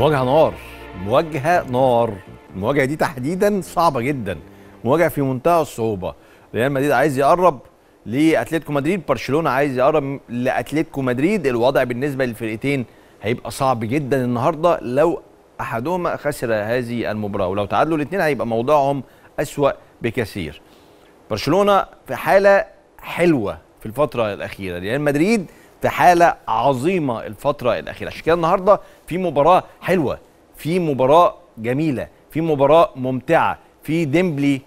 مواجهه نار مواجهه نار المواجهه دي تحديدا صعبه جدا مواجهه في منتهى الصعوبه ريال مدريد عايز يقرب لاتلتيكو مدريد برشلونه عايز يقرب لاتلتيكو مدريد الوضع بالنسبه للفرقتين هيبقى صعب جدا النهارده لو احدهما خسر هذه المباراه ولو تعادلوا الاثنين هيبقى موضوعهم اسوا بكثير برشلونه في حاله حلوه في الفتره الاخيره ريال مدريد في حاله عظيمه الفتره الاخيره عشان كده النهارده في مباراه حلوه في مباراه جميله في مباراه ممتعه في ديمبلي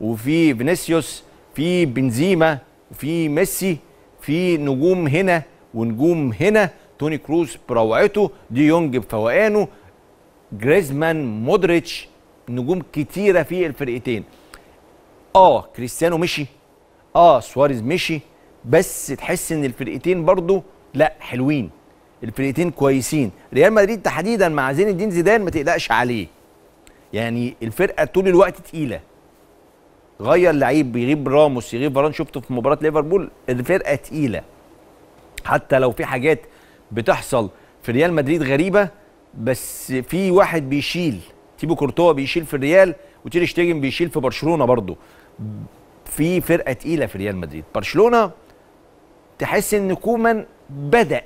وفي فينيسيوس في بنزيما وفي ميسي في نجوم هنا ونجوم هنا توني كروز بروعته دي يونج بفوقانه جريزمان مودريتش نجوم كتيره في الفرقتين اه كريستيانو مشي اه سواريز مشي بس تحس ان الفرقتين برضو لا حلوين الفرقتين كويسين ريال مدريد تحديدا مع زين الدين زيدان ما تقلقش عليه يعني الفرقه طول الوقت تقيله غير لعيب بيغيب راموس يغيب فران شفته في مباراه ليفربول الفرقه تقيله حتى لو في حاجات بتحصل في ريال مدريد غريبه بس في واحد بيشيل تيبو كورتوا بيشيل في الريال وتير شتيجن بيشيل في برشلونه برضه في فرقه تقيله في ريال مدريد برشلونه تحس ان كومان بدا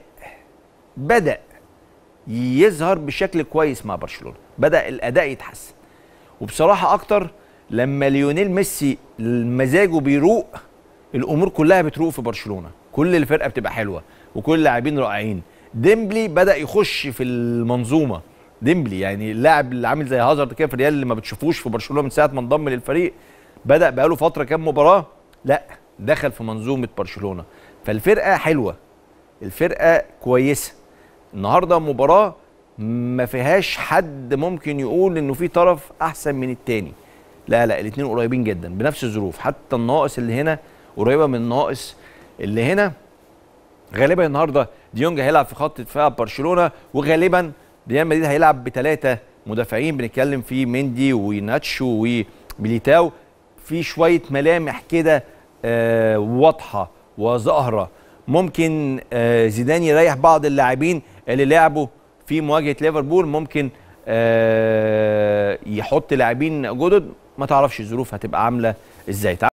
بدا يظهر بشكل كويس مع برشلونه بدا الاداء يتحسن وبصراحه اكتر لما ليونيل ميسي مزاجه بيروق الامور كلها بتروق في برشلونه كل الفرقه بتبقى حلوه وكل اللاعبين رائعين ديمبلي بدا يخش في المنظومه ديمبلي يعني اللاعب اللي عامل زي هازارد كده في الريال اللي ما بتشوفوش في برشلونه من ساعه ما انضم للفريق بدا بقاله فتره كام مباراه لا دخل في منظومه برشلونه فالفرقه حلوه الفرقه كويسه النهارده مباراه ما فيهاش حد ممكن يقول انه في طرف احسن من التاني لا لا الاثنين قريبين جدا بنفس الظروف حتى الناقص اللي هنا قريبه من الناقص اللي هنا غالبا النهارده ديونج هيلعب في خط دفاع برشلونه وغالبا ريال مدريد هيلعب بثلاثه مدافعين بنتكلم في مندي وناتشو وميليتاو في شويه ملامح كده آه واضحه وظهره ممكن آه، زيدان يريح بعض اللاعبين اللي لعبوا في مواجهه ليفربول ممكن آه، يحط لاعبين جدد ما تعرفش الظروف هتبقى عامله ازاي